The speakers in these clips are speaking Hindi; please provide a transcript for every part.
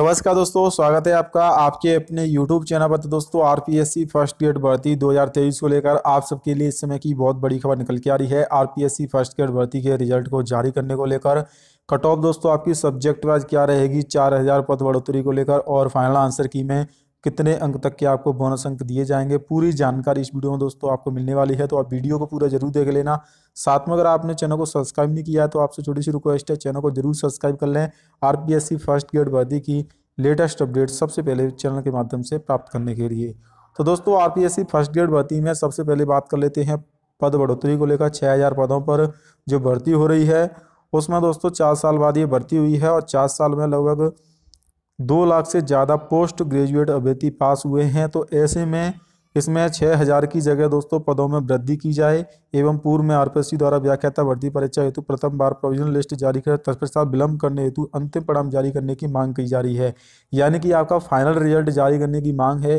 नमस्कार दोस्तों स्वागत है आपका आपके अपने YouTube चैनल पर तो दोस्तों सी फर्स्ट ग्रेड भर्ती 2023 को लेकर आप सबके लिए इस समय की बहुत बड़ी खबर निकल के आ रही है सी फर्स्ट ग्रेड भर्ती के रिजल्ट को जारी करने को लेकर कट ऑफ दोस्तों आपकी सब्जेक्ट वाइज क्या रहेगी चार हज़ार पद बढ़ोतरी को लेकर और फाइनल आंसर की में कितने अंक तक के आपको बोनस अंक दिए जाएंगे पूरी जानकारी इस वीडियो में दोस्तों आपको मिलने वाली है तो आप वीडियो को पूरा जरूर देख लेना साथ में अगर आपने चैनल को सब्सक्राइब नहीं किया है तो आपसे छोटी सी रिक्वेस्ट है चैनल को जरूर सब्सक्राइब कर लें आरपीएससी फर्स्ट ग्रेड भर्ती की लेटेस्ट अपडेट सबसे पहले चैनल के माध्यम से प्राप्त करने के लिए तो दोस्तों आर फर्स्ट ग्रेड भर्ती में सबसे पहले बात कर लेते हैं पद बढ़ोतरी को लेकर छः हज़ार पदों पर जो भर्ती हो रही है उसमें दोस्तों चार साल बाद ये भर्ती हुई है और चार साल में लगभग दो लाख से ज़्यादा पोस्ट ग्रेजुएट अभ्यर्थी पास हुए हैं तो ऐसे में इसमें छः हज़ार की जगह दोस्तों पदों में वृद्धि की जाए एवं पूर्व में आर द्वारा व्याख्याता भर्ती परीक्षा हेतु प्रथम बार प्रोविजनल लिस्ट जारी कर तत्पश्चात विलंब करने हेतु अंतिम परिणाम जारी करने की मांग की जा रही है यानी कि आपका फाइनल रिजल्ट जारी करने की मांग है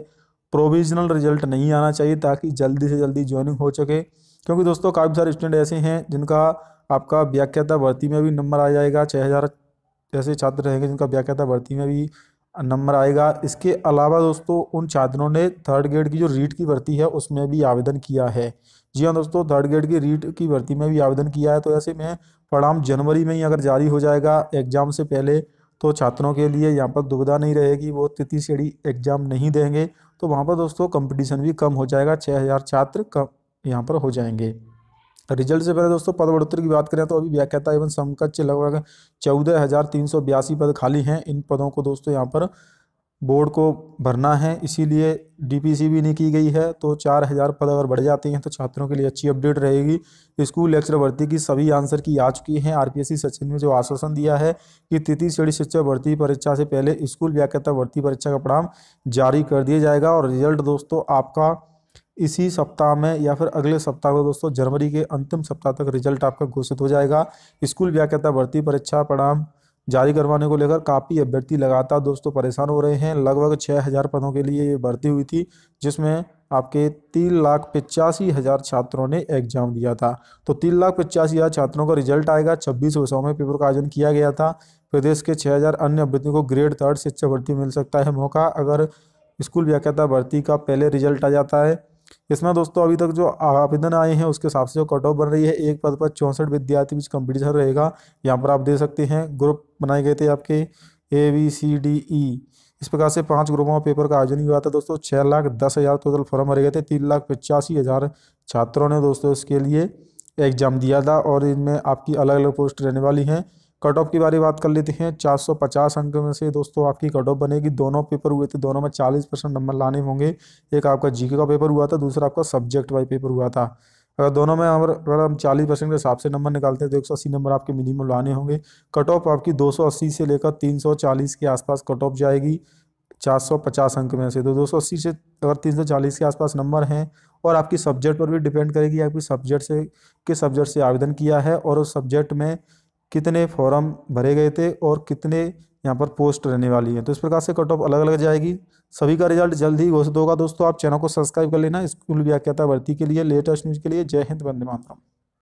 प्रोविजनल रिजल्ट नहीं आना चाहिए ताकि जल्दी से जल्दी ज्वाइनिंग हो सके क्योंकि दोस्तों काफ़ी सारे स्टूडेंट ऐसे हैं जिनका आपका व्याख्याता भर्ती में भी नंबर आ जाएगा छः हज़ार ऐसे छात्र रहेंगे जिनका व्याख्याता भर्ती में भी नंबर आएगा इसके अलावा दोस्तों उन छात्रों ने थर्ड ग्रेड की जो रीट की भर्ती है उसमें भी आवेदन किया है जी हाँ दोस्तों थर्ड ग्रेड की रीट की भर्ती में भी आवेदन किया है तो ऐसे में परिणाम जनवरी में ही अगर जारी हो जाएगा एग्ज़ाम से पहले तो छात्रों के लिए यहाँ पर दुविधा नहीं रहेगी वो तिथि श्रेणी एग्ज़ाम नहीं देंगे तो वहाँ पर दोस्तों कंपटीशन भी कम हो जाएगा छः हज़ार छात्र कम यहाँ पर हो जाएंगे तो रिजल्ट से पहले दोस्तों पद बढ़ोत्तरी की बात करें तो अभी व्याख्याता एवं समकक्ष लगभग चौदह हज़ार तीन सौ बयासी पद खाली हैं इन पदों को दोस्तों यहाँ पर बोर्ड को भरना है इसीलिए डीपीसी भी नहीं की गई है तो चार हज़ार पद अगर बढ़ जाते हैं तो छात्रों के लिए अच्छी अपडेट रहेगी स्कूल लेक्चर भर्ती की सभी आंसर की आ चुकी हैं सी सचिन ने जो आश्वासन दिया है कि तृतीय श्रेणी शिक्षा भर्ती परीक्षा से पहले स्कूल व्याख्याता भर्ती परीक्षा का परिणाम जारी कर दिया जाएगा और रिजल्ट दोस्तों आपका इसी सप्ताह में या फिर अगले सप्ताह को दोस्तों जनवरी के अंतिम सप्ताह तक रिजल्ट आपका घोषित हो जाएगा स्कूल व्याख्याता भर्ती परीक्षा परिणाम जारी करवाने को लेकर काफ़ी अभ्यर्थी लगातार दोस्तों परेशान हो रहे हैं लगभग छः हज़ार पदों के लिए ये भर्ती हुई थी जिसमें आपके तीन लाख पचासी हज़ार छात्रों ने एग्जाम दिया था तो तीन लाख पचासी हज़ार छात्रों का रिजल्ट आएगा छब्बीस विषयों में पेपर का आयोजन किया गया था प्रदेश के छः हज़ार अन्य अभ्यर्थियों को ग्रेड थर्ड शिक्षा भर्ती मिल सकता है मौका अगर स्कूल व्याख्याता भर्ती का पहले रिजल्ट आ जाता है इसमें दोस्तों अभी तक जो आवेदन आए हैं उसके हिसाब से जो कट ऑफ बन रही है एक पद पर चौंसठ विद्यार्थी बीच कंपटीशन रहेगा यहाँ पर आप दे सकते हैं ग्रुप बनाए गए थे आपके A B C D E इस प्रकार से पांच ग्रुपों में पेपर का आयोजन हुआ था दोस्तों छः लाख दस हज़ार टोटल फॉर्म भरे गए थे तीन लाख पचासी हज़ार छात्रों ने दोस्तों इसके लिए एग्जाम दिया था और इनमें आपकी अलग अलग पोस्ट रहने वाली हैं कट ऑफ की बारे बात कर लेते हैं 450 अंक में से दोस्तों आपकी कट ऑफ बनेगी दोनों पेपर हुए थे दोनों में 40 परसेंट नंबर लाने होंगे एक आपका जीके का पेपर हुआ था दूसरा आपका सब्जेक्ट वाइज पेपर हुआ था अगर दोनों में अगर अगर हम चालीस परसेंट के हिसाब से नंबर निकालते हैं तो एक सौ अस्सी नंबर आपके मिनिमम लाने होंगे कट ऑफ आपकी दो सौ अस्सी से लेकर तीन सौ चालीस के आसपास कट ऑफ जाएगी चार सौ पचास अंक में से तो दो सौ अस्सी से अगर तीन सौ चालीस के आसपास नंबर हैं और आपकी सब्जेक्ट पर भी डिपेंड करेगी आपकी सब्जेक्ट से किस सब्जेक्ट से आवेदन किया है और उस सब्जेक्ट में कितने फॉर्म भरे गए थे और कितने यहाँ पर पोस्ट रहने वाली है तो इस प्रकार से कट ऑफ अलग अलग जाएगी सभी का रिजल्ट जल्द ही घोषित होगा दोस्तों आप चैनल को सब्सक्राइब कर लेना स्कूल व्याख्याता भर्ती के लिए लेटेस्ट न्यूज़ के लिए जय हिंद वंदे मातरम